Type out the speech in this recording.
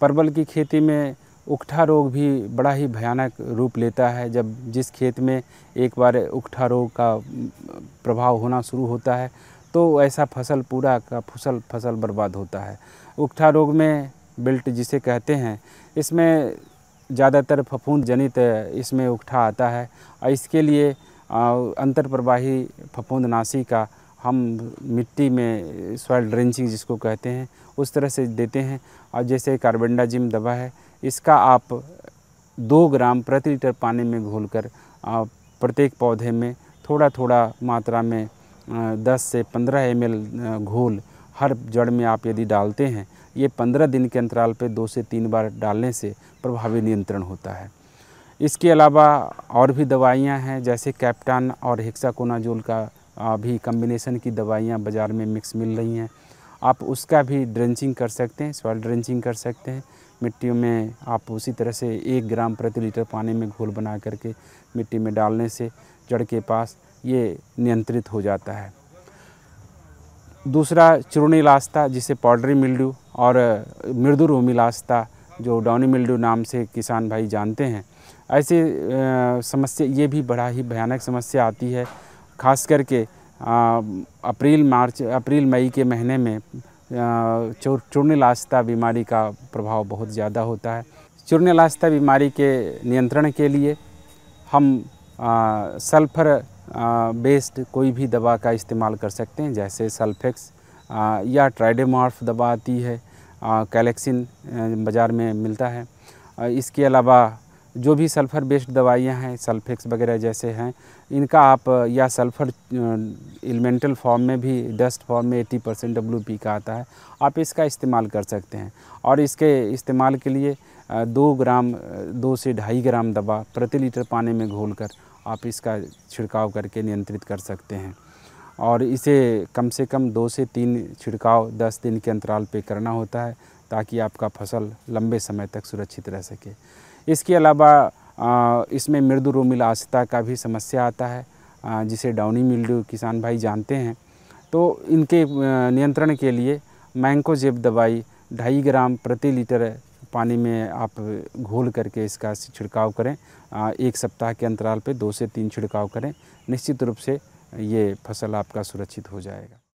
परवल की खेती में उकठा रोग भी बड़ा ही भयानक रूप लेता है जब जिस खेत में एक बार उकठा रोग का प्रभाव होना शुरू होता है तो ऐसा फसल पूरा का फसल फसल बर्बाद होता है उकठा रोग में बिल्ट जिसे कहते हैं इसमें ज़्यादातर फफूंद जनित इसमें उकठा आता है और इसके लिए अंतर प्रवाही फफूंदनाशी का हम मिट्टी में सॉइल ड्रेंचिंग जिसको कहते हैं उस तरह से देते हैं और जैसे कार्बेंडाजिम दवा है इसका आप दो ग्राम प्रति लीटर पानी में घोल कर प्रत्येक पौधे में थोड़ा थोड़ा मात्रा में दस से पंद्रह एम घोल हर जड़ में आप यदि डालते हैं ये पंद्रह दिन के अंतराल पर दो से तीन बार डालने से प्रभावी नियंत्रण होता है इसके अलावा और भी दवाइयाँ हैं जैसे कैप्टान और हेक्साकोनाजोल का भी कम्बिनेशन की दवाइयाँ बाज़ार में मिक्स मिल रही हैं आप उसका भी ड्रेंचिंग कर सकते हैं सॉइल ड्रेंचिंग कर सकते हैं मिट्टियों में आप उसी तरह से एक ग्राम प्रति लीटर पानी में घोल बना करके मिट्टी में डालने से जड़ के पास ये नियंत्रित हो जाता है दूसरा चूर्णी लास्ता जिसे पाउडरी मिल्ड्यू और मृदु रोमी लास्ता जो डाउनी मिल्ड्यू नाम से किसान भाई जानते हैं ऐसे समस्या ये भी बड़ा ही भयानक समस्या आती है खास करके अप्रैल मार्च अप्रैल मई के महीने में चूर्णलास्ता बीमारी का प्रभाव बहुत ज़्यादा होता है चूर्णलास्ता बीमारी के नियंत्रण के लिए हम आ, सल्फर बेस्ड कोई भी दवा का इस्तेमाल कर सकते हैं जैसे सल्फेक्स आ, या ट्राइडेमॉर्फ दवा आती है कैलेक्सिन बाज़ार में मिलता है इसके अलावा जो भी सल्फ़र बेस्ड दवाइयाँ हैं सल्फेक्स वगैरह जैसे हैं इनका आप या सल्फ़र एलिमेंटल फॉर्म में भी डस्ट फॉर्म में 80 परसेंट डब्ल्यू का आता है आप इसका इस्तेमाल कर सकते हैं और इसके इस्तेमाल के लिए दो ग्राम दो से ढाई ग्राम दवा प्रति लीटर पानी में घोल कर आप इसका छिड़काव करके नियंत्रित कर सकते हैं और इसे कम से कम दो से तीन छिड़काव दस दिन के अंतराल पे करना होता है ताकि आपका फसल लंबे समय तक सुरक्षित रह सके इसके अलावा इसमें मृदु रोमिल आस्था का भी समस्या आता है जिसे डाउनी मिल्ड किसान भाई जानते हैं तो इनके नियंत्रण के लिए मैंकोजेब दवाई ढाई ग्राम प्रति लीटर पानी में आप घोल करके इसका छिड़काव करें एक सप्ताह के अंतराल पर दो से तीन छिड़काव करें निश्चित रूप से ये फसल आपका सुरक्षित हो जाएगा